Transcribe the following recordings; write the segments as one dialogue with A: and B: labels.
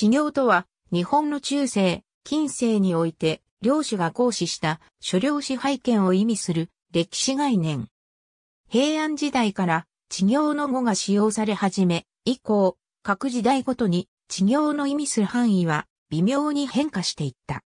A: 治業とは、日本の中世、近世において、領主が行使した所領支配権を意味する歴史概念。平安時代から治業の語が使用され始め、以降、各時代ごとに治業の意味する範囲は微妙に変化していった。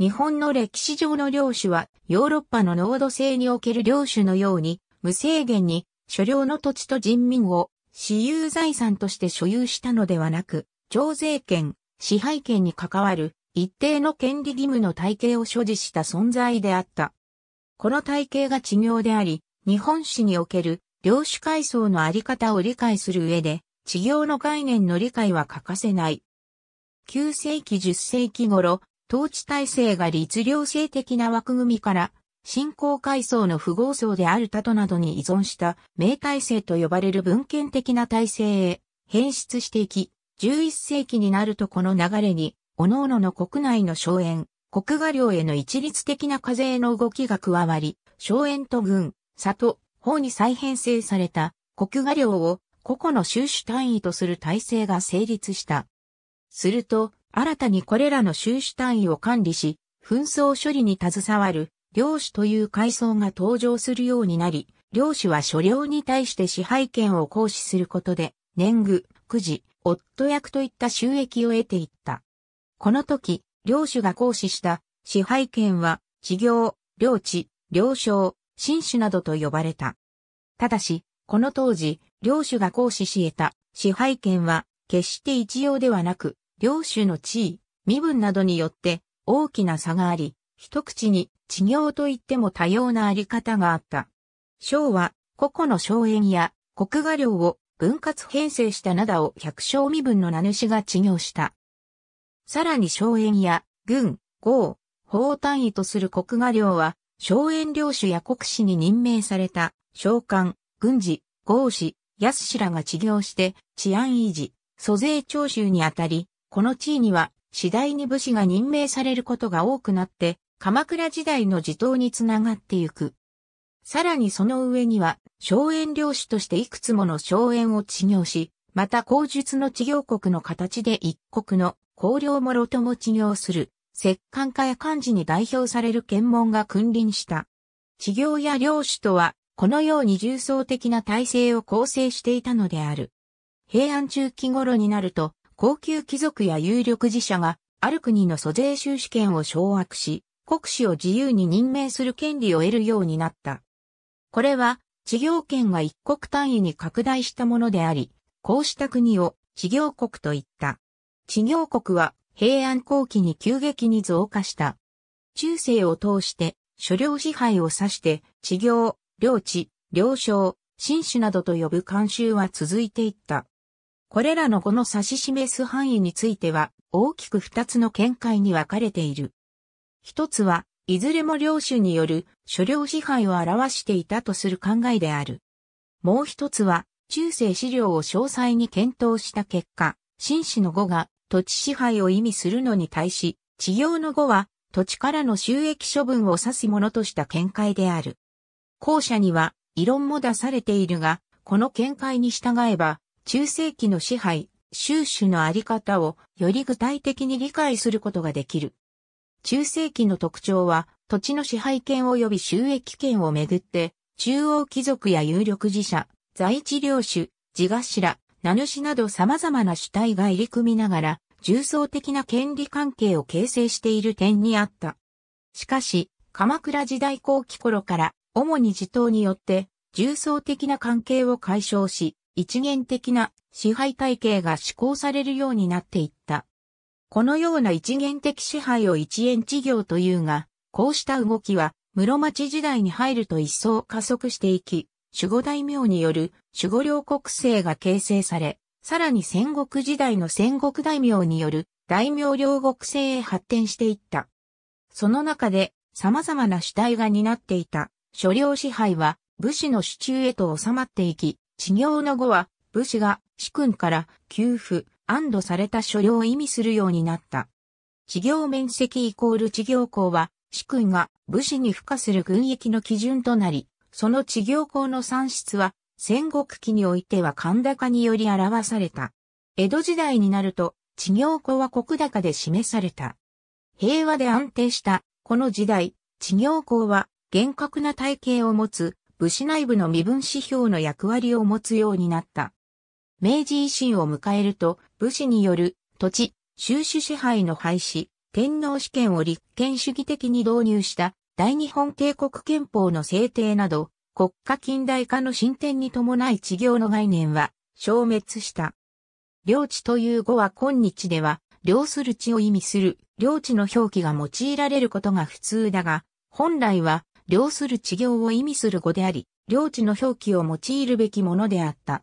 A: 日本の歴史上の領主はヨーロッパの濃度制における領主のように無制限に所領の土地と人民を私有財産として所有したのではなく、徴税権、支配権に関わる一定の権利義務の体系を所持した存在であった。この体系が治療であり、日本史における領主階層のあり方を理解する上で、治療の概念の理解は欠かせない。9世紀10世紀頃、統治体制が律令制的な枠組みから、信仰階層の富豪層である他となどに依存した名体制と呼ばれる文献的な体制へ変質していき、11世紀になるとこの流れに、各々の国内の荘園、国画領への一律的な課税の動きが加わり、荘園と軍、里、法に再編成された国画領を個々の収支単位とする体制が成立した。すると、新たにこれらの収支単位を管理し、紛争処理に携わる領主という階層が登場するようになり、領主は所領に対して支配権を行使することで、年貢、九時、夫役といった収益を得ていった。この時、領主が行使した支配権は、地業、領地、領商、新種などと呼ばれた。ただし、この当時、領主が行使し得た支配権は、決して一様ではなく、領主の地位、身分などによって大きな差があり、一口に地業といっても多様なあり方があった。省は、個々の荘園や国画料を分割編成した灘を百姓身分の名主が治業した。さらに荘園や軍、豪、法単位とする国画領は、荘園領主や国士に任命された、召喚、軍事、豪士、安氏らが治業して、治安維持、租税徴収にあたり、この地位には、次第に武士が任命されることが多くなって、鎌倉時代の地頭につながってゆく。さらにその上には、荘園領主としていくつもの荘園を治業し、また口述の治業国の形で一国の皇領もろとも治業する、摂関家や漢字に代表される検問が君臨した。治業や領主とは、このように重層的な体制を構成していたのである。平安中期頃になると、高級貴族や有力寺社が、ある国の租税収支権を掌握し、国司を自由に任命する権利を得るようになった。これは、事業権が一国単位に拡大したものであり、こうした国を事業国と言った。事業国は平安後期に急激に増加した。中世を通して所領支配を指して地業、領地、領商、新種などと呼ぶ慣習は続いていった。これらの語の指し示す範囲については大きく二つの見解に分かれている。一つはいずれも領主による所領支配を表していたとする考えである。もう一つは、中世資料を詳細に検討した結果、紳士の語が土地支配を意味するのに対し、地業の語は土地からの収益処分を指すものとした見解である。後者には異論も出されているが、この見解に従えば、中世紀の支配、収主のあり方をより具体的に理解することができる。中世紀の特徴は、土地の支配権及び収益権をめぐって、中央貴族や有力寺社、在地領主、地頭、名主など様々な主体が入り組みながら、重層的な権利関係を形成している点にあった。しかし、鎌倉時代後期頃から、主に地頭によって、重層的な関係を解消し、一元的な支配体系が施行されるようになっていった。このような一元的支配を一円事業というが、こうした動きは室町時代に入ると一層加速していき、守護大名による守護領国制が形成され、さらに戦国時代の戦国大名による大名領国制へ発展していった。その中で様々な主体が担っていた所領支配は武士の手中へと収まっていき、治療の後は武士が主君から給付、安堵された所領を意味するようになった。地行面積イコール地行校は、主君が武士に付加する軍役の基準となり、その地行校の算出は、戦国期においては神高により表された。江戸時代になると、地行校は国高で示された。平和で安定した、この時代、地行校は、厳格な体系を持つ、武士内部の身分指標の役割を持つようになった。明治維新を迎えると、武士による土地、収支支配の廃止、天皇主権を立憲主義的に導入した大日本帝国憲法の制定など、国家近代化の進展に伴い地業の概念は消滅した。領地という語は今日では、領する地を意味する領地の表記が用いられることが普通だが、本来は領する地業を意味する語であり、領地の表記を用いるべきものであった。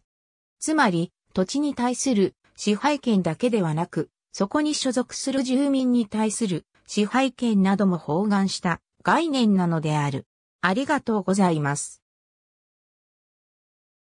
A: つまり、土地に対する支配権だけではなく、そこに所属する住民に対する支配権なども包含した概念なのである。ありがとうございます。